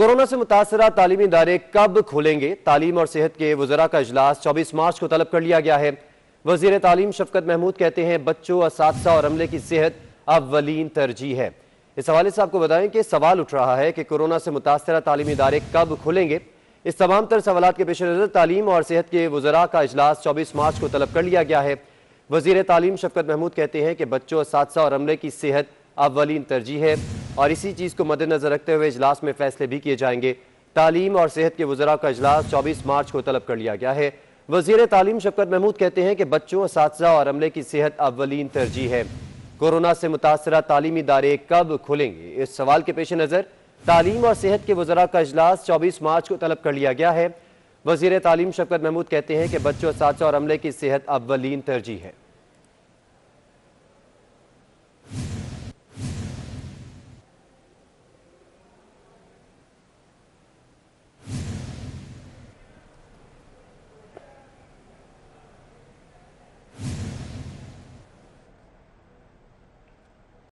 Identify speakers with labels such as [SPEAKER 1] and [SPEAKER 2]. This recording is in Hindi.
[SPEAKER 1] कोरोना से मुतासर तालीमी इदारे कब खोलेंगे तालीम और सेहत के वजरा का अजलास चौबीस मार्च को तलब कर लिया गया है वजीर तालीम शफकत महमूद कहते हैं बच्चों इस और अमले की सेहत अवलीन तरजीह है इस हवाले से आपको बताएं कि सवाल उठ रहा है कि कोरोना से मुतासर तालीमी इदारे कब खुलेंगे इस तमाम तर सवाल के पेश नज़र तालीम और सेहत के वजरा का अजलास चौबीस मार्च को तलब कर लिया गया है वजीर तालीम शफकत महमूद कहते हैं कि बच्चों और अमले की सेहत अवलीन तरजीह है और इसी चीज़ को मद्देनजर रखते हुए इजलास में फैसले भी किए जाएंगे तालीम और सेहत के वजरा का अजलास चौबीस मार्च को तलब कर लिया गया है वजीर तालीम शबकत महमूद कहते हैं कि बच्चों इस और अमले की सेहत अवलिन तरजीह है कोरोना से मुतासर तालीमी इदारे कब खुलेंगे इस सवाल के पेश नज़र तालीम और सेहत के वजरा का अजलास चौबीस मार्च को तलब कर लिया गया है वजीर तालीम शबकत महमूद कहते हैं कि बच्चों इस और अमले की सेहत अवलिन तरजीह है